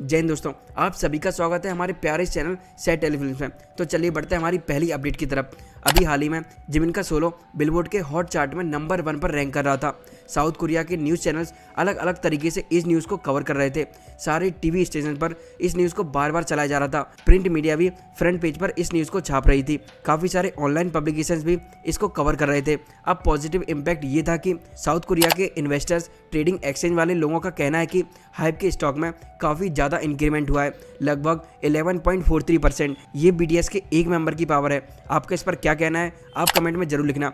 जय हिंद दोस्तों आप सभी का स्वागत है हमारे प्यारे चैनल सेट टेलीफिल्म में तो चलिए बढ़ते हैं हमारी पहली अपडेट की तरफ अभी हाल ही में जिमिन का सोलो बिलबोर्ड के हॉट चार्ट में नंबर वन पर रैंक कर रहा था साउथ कोरिया के न्यूज़ चैनल्स अलग अलग तरीके से इस न्यूज़ को कवर कर रहे थे सारे टीवी स्टेशन पर इस न्यूज़ को बार बार चलाया जा रहा था प्रिंट मीडिया भी फ्रंट पेज पर इस न्यूज़ को छाप रही थी काफ़ी सारे ऑनलाइन पब्लिकेशन भी इसको कवर कर रहे थे अब पॉजिटिव इम्पैक्ट ये था कि साउथ कोरिया के इन्वेस्टर्स ट्रेडिंग एक्सचेंज वाले लोगों का कहना है कि हाइप के स्टॉक में काफ़ी ज़्यादा इंक्रीमेंट हुआ है लगभग 11.43 परसेंट ये बी के एक मेंबर की पावर है आपका इस पर क्या कहना है आप कमेंट में जरूर लिखना